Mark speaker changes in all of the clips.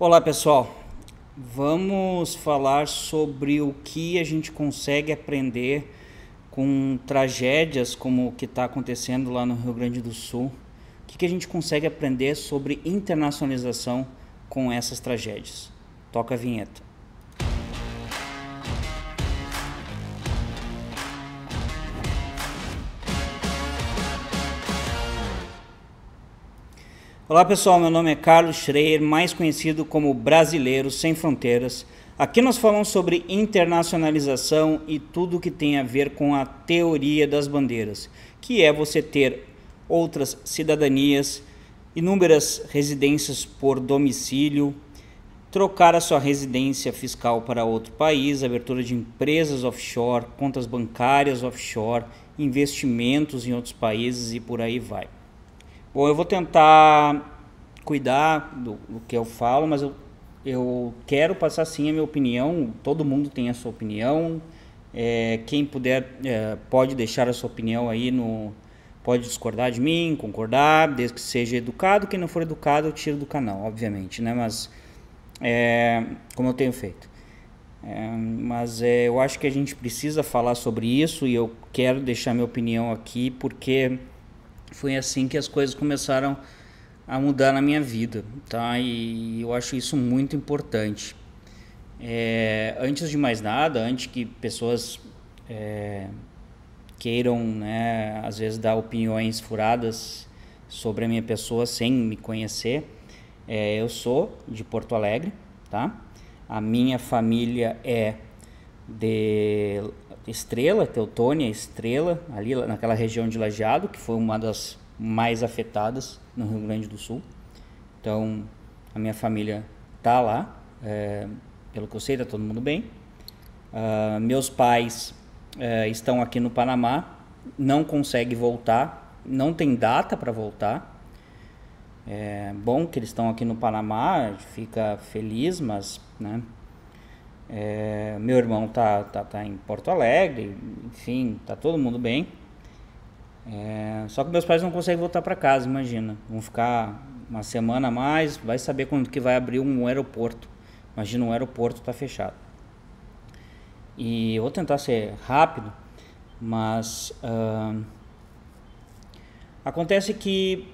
Speaker 1: Olá pessoal, vamos falar sobre o que a gente consegue aprender com tragédias como o que está acontecendo lá no Rio Grande do Sul. O que, que, a gente consegue aprender sobre internacionalização com essas tragédias? Toca a vinheta. Olá pessoal, meu nome é Carlos Schreier, mais conhecido como Brasileiro Sem Fronteiras. Aqui nós falamos sobre internacionalização e tudo o que tem a ver com a teoria das bandeiras, que é você ter outras cidadanias, inúmeras residências por domicílio, trocar a sua residência fiscal para outro país, abertura de empresas offshore, contas bancárias offshore, investimentos em outros países e por aí vai. Bom, eu vou tentar cuidar do, do que eu falo, mas eu, eu quero passar sim a minha opinião. Todo mundo tem a sua opinião. É, quem puder é, pode deixar a sua opinião aí no. Pode discordar de mim, concordar, desde que seja educado. Quem não for educado, eu tiro do canal, obviamente, né? Mas é, como eu tenho feito. É, mas é, eu acho que a gente precisa falar sobre isso e eu quero deixar minha opinião aqui porque foi assim que as coisas começaram a mudar na minha vida, tá? E eu acho isso muito importante. É, antes de mais nada, antes que pessoas é, queiram, né, às vezes dar opiniões furadas sobre a minha pessoa sem me conhecer, é, eu sou de Porto Alegre, tá? A minha família é de Estrela, Teutônia, Estrela, ali naquela região de Lajeado, que foi uma das mais afetadas no Rio Grande do Sul. Então, a minha família tá lá, é, pelo que eu sei, tá todo mundo bem. Uh, meus pais uh, estão aqui no Panamá, não consegue voltar, não tem data para voltar. É bom que eles estão aqui no Panamá, fica feliz, mas né, é, meu irmão tá, tá, tá em Porto Alegre, enfim, tá todo mundo bem. É, só que meus pais não conseguem voltar para casa, imagina. Vão ficar uma semana a mais, vai saber quando que vai abrir um aeroporto. Imagina um aeroporto tá fechado. E eu vou tentar ser rápido, mas uh, acontece que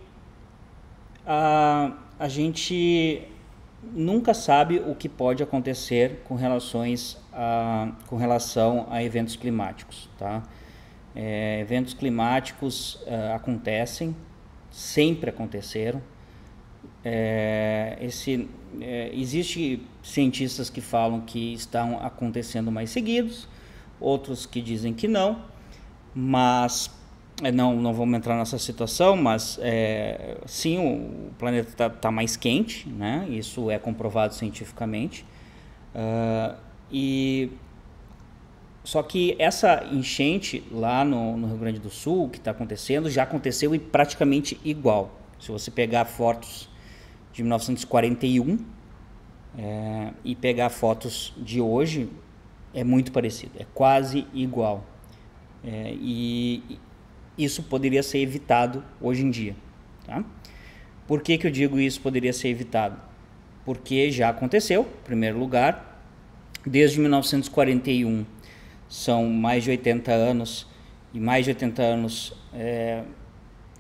Speaker 1: a, a gente nunca sabe o que pode acontecer com, relações a, com relação a eventos climáticos. Tá? É, eventos climáticos uh, acontecem, sempre aconteceram. É, esse, é, existe cientistas que falam que estão acontecendo mais seguidos, outros que dizem que não, mas é, não, não vamos entrar nessa situação, mas é, sim, o planeta está tá mais quente, né? isso é comprovado cientificamente. Uh, e só que essa enchente lá no, no Rio Grande do Sul que está acontecendo já aconteceu e praticamente igual. Se você pegar fotos de 1941 é, e pegar fotos de hoje, é muito parecido, é quase igual. É, e isso poderia ser evitado hoje em dia. Tá? Por que, que eu digo isso poderia ser evitado? Porque já aconteceu, em primeiro lugar, desde 1941, são mais de 80 anos, e mais de 80 anos, é,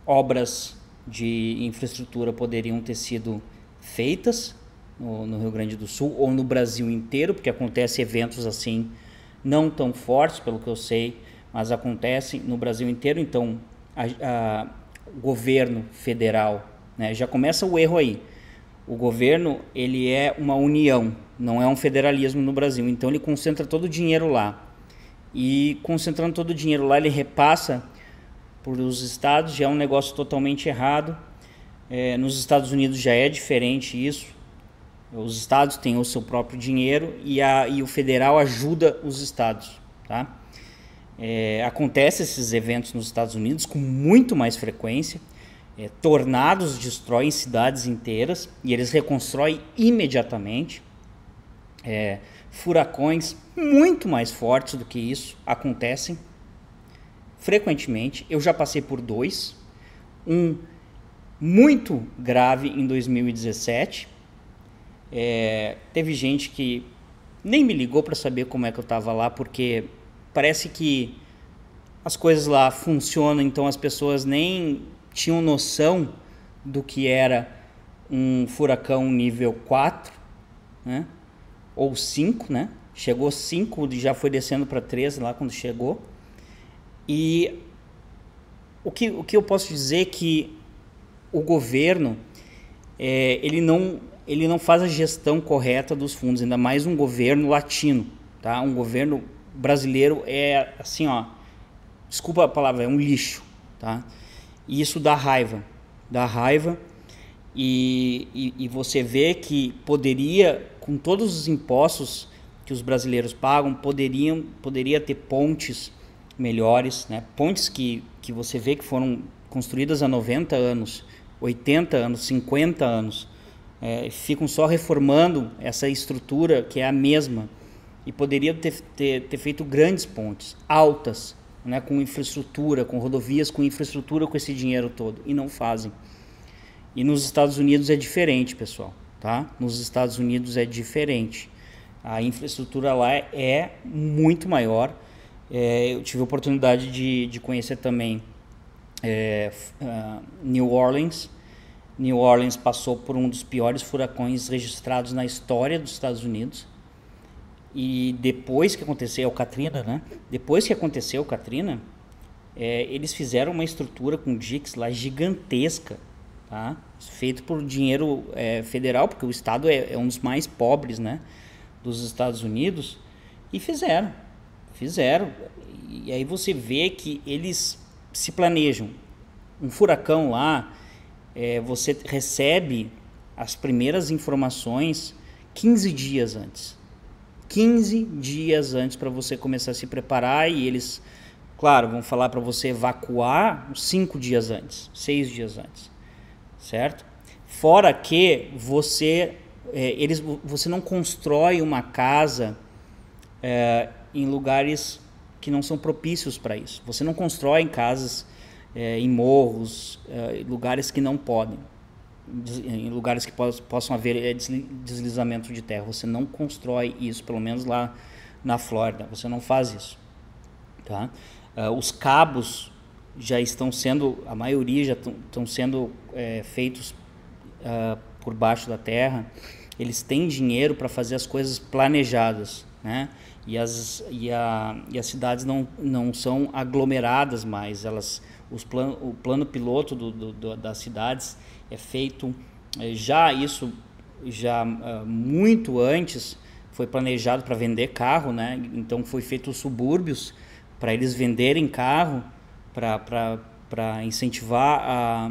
Speaker 1: obras de infraestrutura poderiam ter sido feitas no, no Rio Grande do Sul ou no Brasil inteiro, porque acontece eventos assim não tão fortes, pelo que eu sei, mas acontece no Brasil inteiro. Então, a, a, o governo federal, né, já começa o erro aí. O governo ele é uma união, não é um federalismo no Brasil. Então ele concentra todo o dinheiro lá e concentrando todo o dinheiro lá ele repassa para os estados. Já é um negócio totalmente errado. É, nos Estados Unidos já é diferente isso. Os estados têm o seu próprio dinheiro e, a, e o federal ajuda os estados, tá? É, acontece esses eventos nos Estados Unidos com muito mais frequência. É, tornados destroem cidades inteiras e eles reconstroem imediatamente. É, furacões muito mais fortes do que isso acontecem frequentemente. Eu já passei por dois. Um muito grave em 2017. É, teve gente que nem me ligou para saber como é que eu estava lá, porque parece que as coisas lá funcionam, então as pessoas nem tinham noção do que era um furacão nível 4, né? Ou 5, né? Chegou 5 já foi descendo para 3 lá quando chegou. E o que, o que eu posso dizer é que o governo é, ele, não, ele não faz a gestão correta dos fundos, ainda mais um governo latino, tá? Um governo brasileiro é assim, ó, desculpa a palavra, é um lixo, tá? E isso dá raiva, dá raiva e, e, e você vê que poderia, com todos os impostos que os brasileiros pagam, poderiam, poderia ter pontes melhores, né? Pontes que, que você vê que foram construídas há 90 anos, 80 anos, 50 anos, é, ficam só reformando essa estrutura que é a mesma e poderiam ter, ter, ter feito grandes pontes, altas, né, com infraestrutura, com rodovias, com infraestrutura, com esse dinheiro todo, e não fazem. E nos Estados Unidos é diferente, pessoal, tá? Nos Estados Unidos é diferente. A infraestrutura lá é muito maior. É, eu tive a oportunidade de, de conhecer também é, uh, New Orleans. New Orleans passou por um dos piores furacões registrados na história dos Estados Unidos e depois que aconteceu, o Katrina, né? Depois que aconteceu o Katrina, é, eles fizeram uma estrutura com Dix lá gigantesca, tá? Feito por dinheiro é, federal, porque o estado é, é, um dos mais pobres, né? Dos Estados Unidos. E fizeram, fizeram. E aí você vê que eles se planejam. Um furacão lá, é, você recebe as primeiras informações 15 dias antes 15 dias antes para você começar a se preparar e eles, claro, vão falar para você evacuar 5 dias antes, 6 dias antes, certo? Fora que você, é, eles, você não constrói uma casa é, em lugares que não são propícios para isso. Você não constrói em casas, é, em morros, é, lugares que não podem em lugares que possam haver eh, deslizamento de terra. Você não constrói isso, pelo menos lá na Flórida. Você não faz isso. Tá? Uh, os cabos já estão sendo, a maioria já estão sendo é, feitos uh, por baixo da terra. Eles têm dinheiro para fazer as coisas planejadas, né? E as, e, a, e as cidades não, não são aglomeradas mais. Elas, os plan, o plano piloto do, do, do das cidades é feito eh, já isso já ah, muito antes foi planejado para vender carro, né? Então foi feito os subúrbios para eles venderem carro, para incentivar a,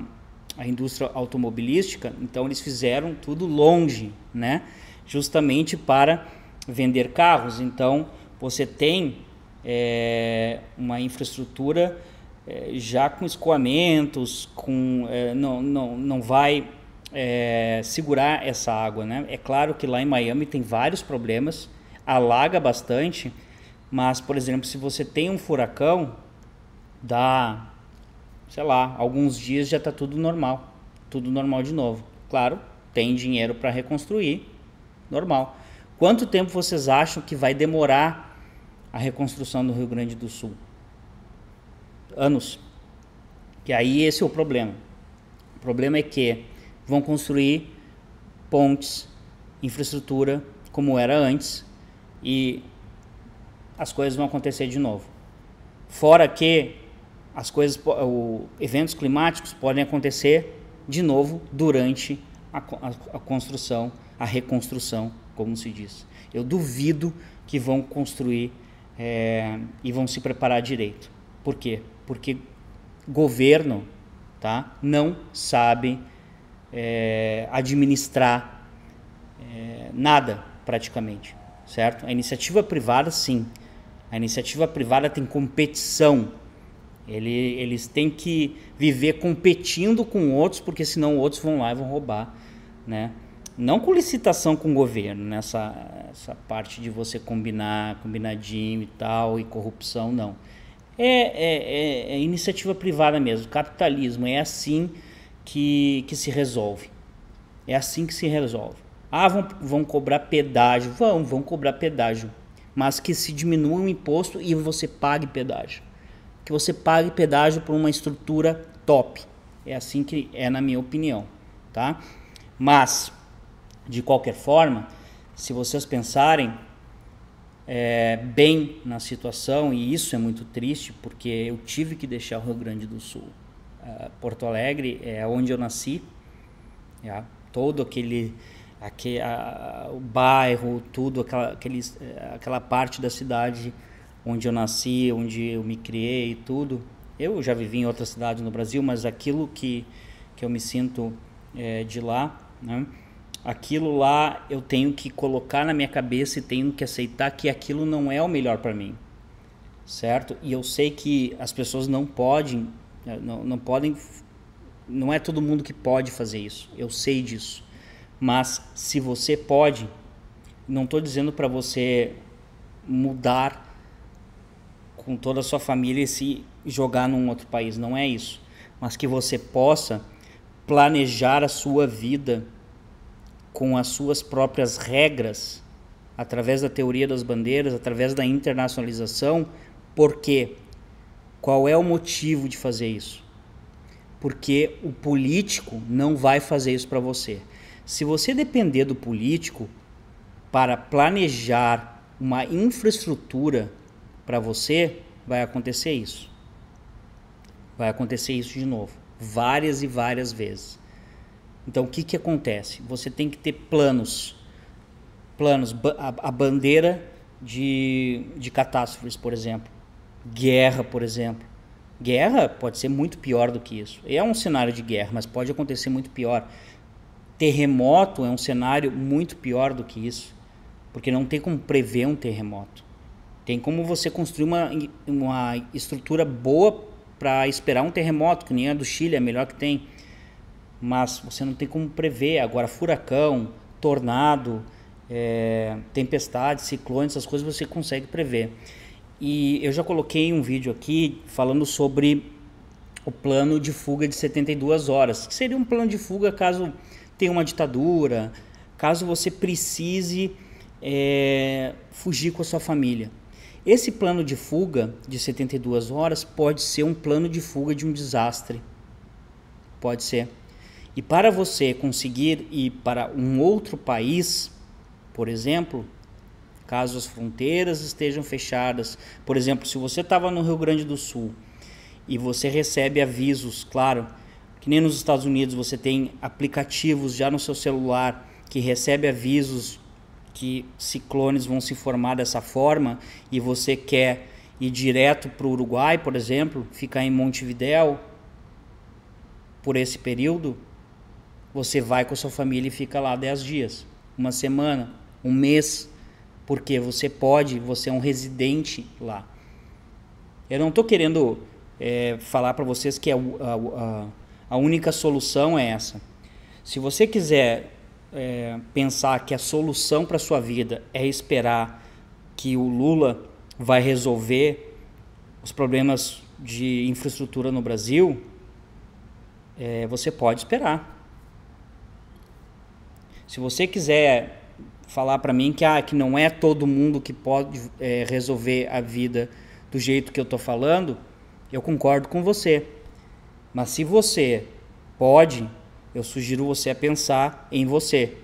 Speaker 1: a indústria automobilística. Então eles fizeram tudo longe, né? Justamente para vender carros. Então você tem é, uma infraestrutura é, já com escoamentos, com, é, não, não, não vai é, segurar essa água. Né? É claro que lá em Miami tem vários problemas, alaga bastante, mas, por exemplo, se você tem um furacão, dá, sei lá, alguns dias já está tudo normal, tudo normal de novo. Claro, tem dinheiro para reconstruir, normal. Quanto tempo vocês acham que vai demorar a reconstrução do Rio Grande do Sul? anos. Que aí esse é o problema. O problema é que vão construir pontes, infraestrutura como era antes e as coisas vão acontecer de novo. Fora que as coisas, o, eventos climáticos podem acontecer de novo durante a, a, a, construção, a reconstrução, como se diz. Eu duvido que vão construir é, e vão se preparar direito. Por quê? Porque governo tá, não sabe é, administrar é, nada praticamente, certo? A iniciativa privada, sim. A iniciativa privada tem competição. Ele, eles têm que viver competindo com outros, porque senão outros vão lá e vão roubar, né? Não com licitação com o governo, nessa né? essa parte de você combinar, combinadinho e tal, e corrupção, não é, é, é, é, iniciativa privada mesmo, capitalismo. É assim que, que se resolve. É assim que se resolve. Ah, vão, vão cobrar pedágio. Vão, vão cobrar pedágio. Mas que se diminua o imposto e você pague pedágio. Que você pague pedágio por uma estrutura top. É assim que é, na minha opinião. Tá? Mas, de qualquer forma, se vocês pensarem, é, bem na situação, e isso é muito triste, porque eu tive que deixar o Rio Grande do Sul. Uh, Porto Alegre é onde eu nasci, yeah? todo aquele, aquele a, o bairro, tudo, aquela, aquele, eh, aquela parte da cidade onde eu nasci, onde eu me criei e tudo. Eu já vivi em outras cidades no Brasil, mas aquilo que, que eu me sinto é, de lá, né? aquilo lá eu tenho que colocar na minha cabeça e tenho que aceitar que aquilo não é o melhor para mim, certo? E eu sei que as pessoas não podem, eh, não, não podem, não é todo mundo que pode fazer isso. Eu sei disso, mas se você pode, não estou dizendo para você mudar com toda a sua família e se jogar num outro país, não é isso. Mas que você possa planejar a sua vida com as suas próprias regras, através da teoria das bandeiras, através da internacionalização, por quê? Qual é o motivo de fazer isso? Porque o político não vai fazer isso para você. Se você depender do político para planejar uma infraestrutura para você, vai acontecer isso. Vai acontecer isso de novo, várias e várias vezes. Então, o que, que acontece? Você tem que ter planos. Planos, a, bandeira de, de catástrofes, por exemplo. Guerra, por exemplo. Guerra pode ser muito pior do que isso. É um cenário de guerra, mas pode acontecer muito pior. Terremoto é um cenário muito pior do que isso, porque não tem como prever um terremoto. Tem como você construir uma, uma estrutura boa para esperar um terremoto, que nem a do Chile, é a melhor que tem mas você não tem como prever. Agora, furacão, tornado, é, tempestade, ciclone, essas coisas você consegue prever. E eu já coloquei um vídeo aqui falando sobre o plano de fuga de 72 horas, que seria um plano de fuga caso tenha uma ditadura, caso você precise é, fugir com a sua família. Esse plano de fuga de 72 horas pode ser um plano de fuga de um desastre. Pode ser. E para você conseguir ir para um outro país, por exemplo, caso as fronteiras estejam fechadas, por exemplo, se você estava no Rio Grande do Sul e você recebe avisos, claro, que nem nos Estados Unidos você tem aplicativos já no seu celular que recebe avisos que ciclones vão se formar dessa forma e você quer ir direto para o Uruguai, por exemplo, ficar em Montevidéu por esse período, você vai com a sua família e fica lá 10 dias, uma semana, um mês, porque você pode, você é um residente lá. Eu não estou querendo é, falar para vocês que é a, a, a, única solução é essa. Se você quiser é, pensar que a solução para sua vida é esperar que o Lula vai resolver os problemas de infraestrutura no Brasil, é, você pode esperar. Se você quiser falar para mim que, ah, que não é todo mundo que pode é, resolver a vida do jeito que eu estou falando, eu concordo com você. Mas se você pode, eu sugiro você a pensar em você.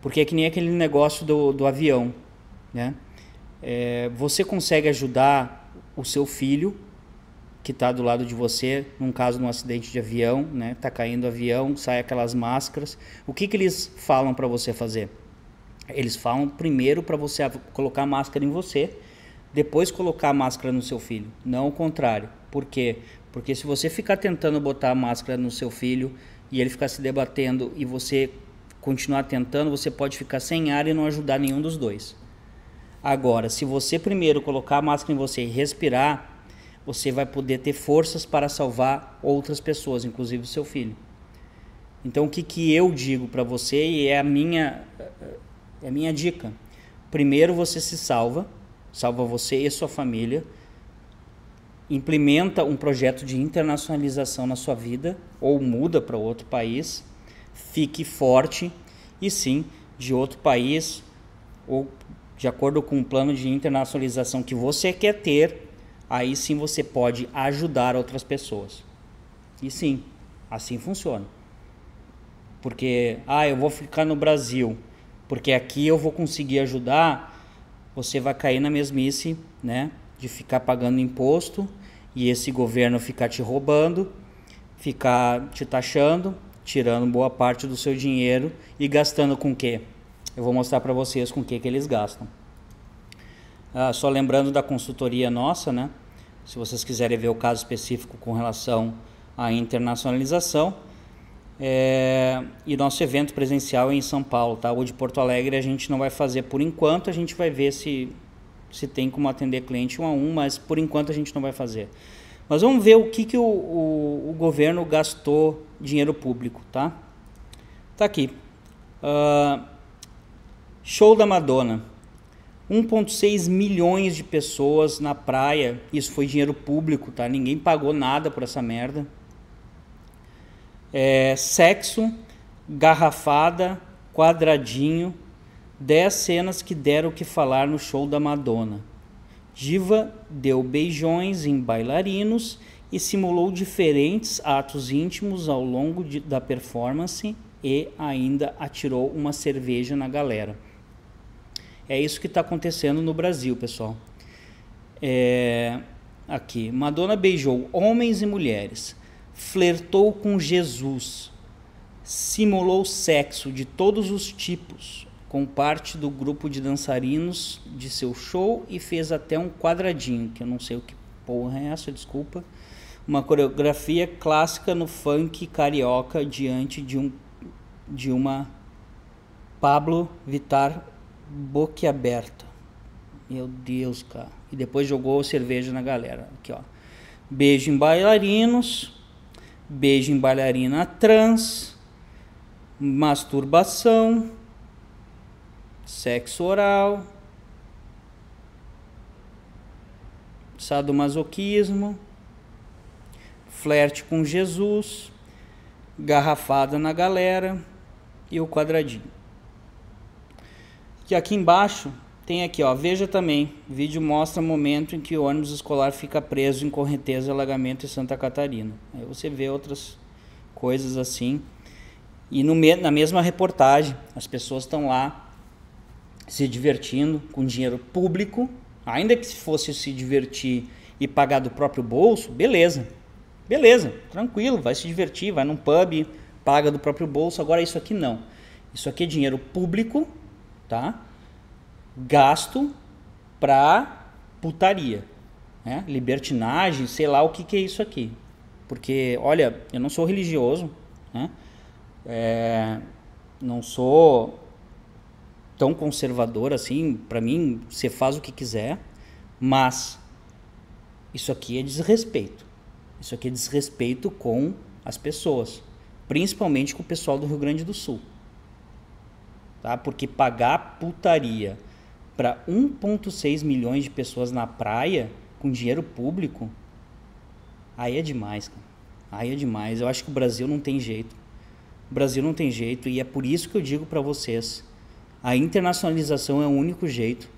Speaker 1: Porque é que nem aquele negócio do, do avião. Né? É, você consegue ajudar o seu filho que está do lado de você, num caso de um acidente de avião, né? Tá caindo o avião, sai aquelas máscaras. O que que eles falam para você fazer? Eles falam primeiro para você colocar a máscara em você, depois colocar a máscara no seu filho, não o contrário. Por quê? Porque se você ficar tentando botar a máscara no seu filho e ele ficar se debatendo e você continuar tentando, você pode ficar sem ar e não ajudar nenhum dos dois. Agora, se você primeiro colocar a máscara em você e respirar, você vai poder ter forças para salvar outras pessoas, inclusive o seu filho. Então, o que, que eu digo para você e é a minha é a minha dica. Primeiro você se salva, salva você e sua família. Implementa um projeto de internacionalização na sua vida ou muda para outro país. Fique forte e sim, de outro país ou de acordo com o plano de internacionalização que você quer ter, aí sim você pode ajudar outras pessoas. E sim, assim funciona. Porque, ah, eu vou ficar no Brasil, porque aqui eu vou conseguir ajudar, você vai cair na mesmice, né? De ficar pagando imposto e esse governo ficar te roubando, ficar te taxando, tirando boa parte do seu dinheiro e gastando com o quê? Eu vou mostrar para vocês com o que, que eles gastam. Ah, só lembrando da consultoria nossa, né? se vocês quiserem ver o caso específico com relação à internacionalização. É, e nosso evento presencial é em São Paulo, tá? O de Porto Alegre a gente não vai fazer por enquanto, a gente vai ver se, se tem como atender cliente um a um, mas por enquanto a gente não vai fazer. Mas vamos ver o que, que o, o, o governo gastou dinheiro público, tá? Tá aqui. Uh, show da Madonna. 1,6 milhões de pessoas na praia. Isso foi dinheiro público, tá? Ninguém pagou nada por essa merda. É, sexo, garrafada, quadradinho. 10 cenas que deram o que falar no show da Madonna. Diva deu beijões em bailarinos e simulou diferentes atos íntimos ao longo de, da performance e ainda atirou uma cerveja na galera. É isso que está acontecendo no Brasil, pessoal. É, aqui, Madonna beijou homens e mulheres, flertou com Jesus, simulou sexo de todos os tipos com parte do grupo de dançarinos de seu show e fez até um quadradinho, que eu não sei o que porra é essa, desculpa. Uma coreografia clássica no funk carioca diante de um de uma Pablo Vitar aberta, Meu Deus, cara. E depois jogou cerveja na galera. Aqui, ó. Beijo em bailarinos, beijo em bailarina trans, masturbação, sexo oral, sadomasoquismo, flerte com Jesus, garrafada na galera e o quadradinho que aqui embaixo tem aqui, ó, veja também, o vídeo mostra o momento em que o ônibus escolar fica preso em Correnteza, alagamento em Santa Catarina. Aí você vê outras coisas assim. E no, na mesma reportagem, as pessoas estão lá se divertindo com dinheiro público, ainda que se fosse se divertir e pagar do próprio bolso, beleza. Beleza, tranquilo, vai se divertir, vai num pub, paga do próprio bolso. Agora isso aqui não. Isso aqui é dinheiro público tá? Gasto pra putaria, né? Libertinagem, sei lá o que, que é isso aqui. Porque, olha, eu não sou religioso, né? É, não sou tão conservador assim, para mim você faz o que quiser, mas isso aqui é desrespeito. Isso aqui é desrespeito com as pessoas, principalmente com o pessoal do Rio Grande do Sul tá? Porque pagar putaria para 1.6 milhões de pessoas na praia com dinheiro público, aí é demais, cara. Aí é demais. Eu acho que o Brasil não tem jeito. O Brasil não tem jeito e é por isso que eu digo para vocês, a internacionalização é o único jeito.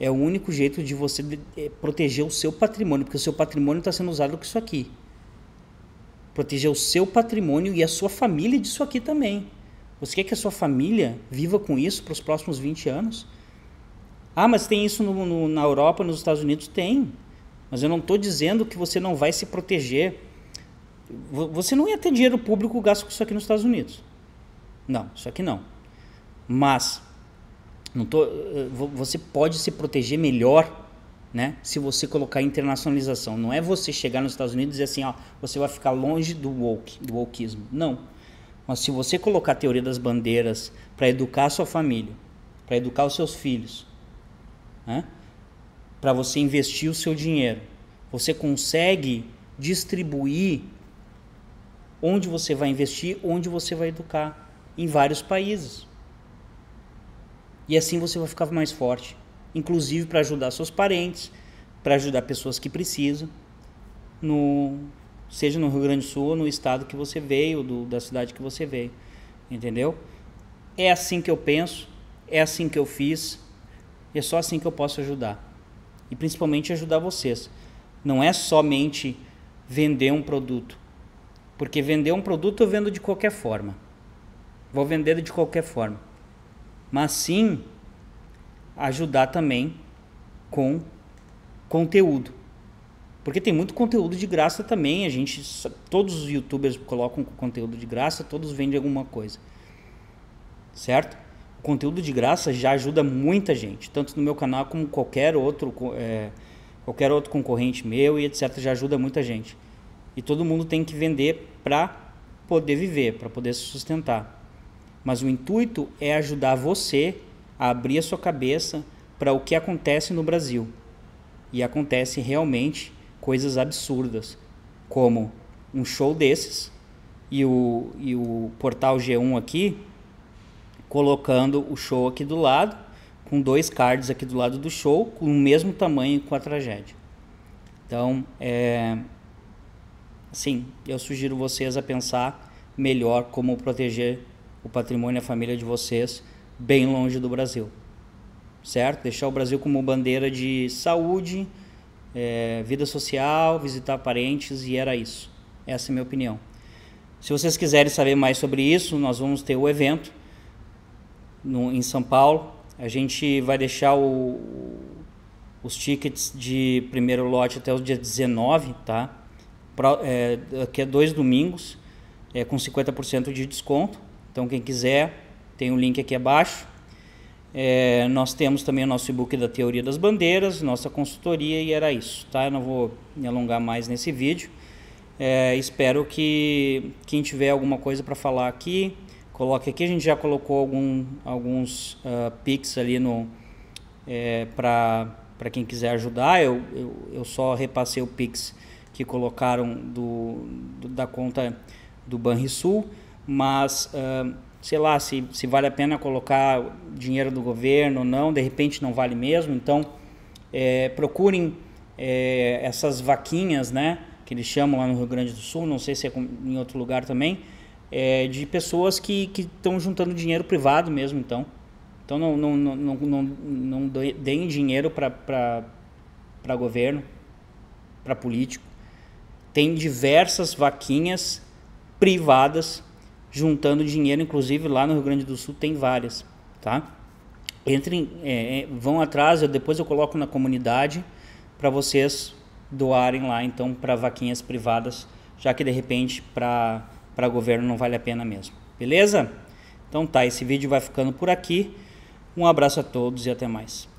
Speaker 1: É o único jeito de você eh, proteger o seu patrimônio, porque o seu patrimônio está sendo usado com isso aqui. Proteger o seu patrimônio e a sua família disso aqui também. Você quer que a sua família viva com isso para os próximos 20 anos? Ah, mas tem isso no, no, na Europa, nos Estados Unidos? Tem. Mas eu não estou dizendo que você não vai se proteger. Você não ia ter dinheiro público gasto com isso aqui nos Estados Unidos. Não, isso aqui não. Mas não tô, eh, você pode se proteger melhor né, se você colocar internacionalização. Não é você chegar nos Estados Unidos e dizer assim, ó, você vai ficar longe do woke, do wokeismo. Não. Mas se você colocar a teoria das bandeiras para educar a sua família, para educar os seus filhos, né? para você investir o seu dinheiro, você consegue distribuir onde você vai investir, onde você vai educar, em vários países. E assim você vai ficar mais forte, inclusive para ajudar seus parentes, para ajudar pessoas que precisam no seja no Rio Grande do Sul ou no estado que você veio, do, da cidade que você veio, entendeu? É assim que eu penso, é assim que eu fiz, e é só assim que eu posso ajudar. E principalmente ajudar vocês. Não é somente vender um produto, porque vender um produto eu vendo de qualquer forma. Vou vender de qualquer forma. Mas sim ajudar também com conteúdo. Porque tem muito conteúdo de graça também. A gente. Todos os youtubers colocam conteúdo de graça, todos vendem alguma coisa. Certo? O conteúdo de graça já ajuda muita gente, tanto no meu canal como qualquer outro, é, qualquer outro concorrente meu e etc. Já ajuda muita gente. E todo mundo tem que vender para poder viver, para poder se sustentar. Mas o intuito é ajudar você a abrir a sua cabeça para o que acontece no Brasil. E acontece realmente coisas absurdas, como um show desses e o, e o portal G1 aqui colocando o show aqui do lado, com dois cards aqui do lado do show, com o mesmo tamanho com a tragédia. Então, é, sim, eu sugiro vocês a pensar melhor como proteger o patrimônio e a família de vocês bem longe do Brasil. Certo? Deixar o Brasil como bandeira de saúde, é, vida social, visitar parentes e era isso. Essa é a minha opinião. Se vocês quiserem saber mais sobre isso, nós vamos ter o evento no, em São Paulo. A gente vai deixar o, os tickets de primeiro lote até o dia 19, tá? Pra, é, daqui a dois domingos, é, com 50% de desconto. Então, quem quiser, tem o um link aqui abaixo. É, nós temos também o nosso e-book da Teoria das Bandeiras, nossa consultoria e era isso, tá? Eu não vou me alongar mais nesse vídeo. É, espero que quem tiver alguma coisa para falar aqui, coloque aqui. A gente já colocou algum, alguns uh, pics ali no é, para quem quiser ajudar. Eu, eu, eu só repassei o pix que colocaram do, do da conta do Banrisul, mas... Uh, sei lá, se, se vale a pena colocar dinheiro do governo ou não, de repente não vale mesmo. Então, é, procurem é, essas vaquinhas, né? Que eles chamam lá no Rio Grande do Sul, não sei se é em outro lugar também, é, de pessoas que estão juntando dinheiro privado mesmo, então. Então não, não, não, não, não, não deem dinheiro para governo, para político. Tem diversas vaquinhas privadas juntando dinheiro, inclusive lá no Rio Grande do Sul tem várias, tá? Entrem, é, é vão atrás, eu, depois eu coloco na comunidade para vocês doarem lá, então, para vaquinhas privadas, já que de repente para governo não vale a pena mesmo, beleza? Então tá, esse vídeo vai ficando por aqui. Um abraço a todos e até mais.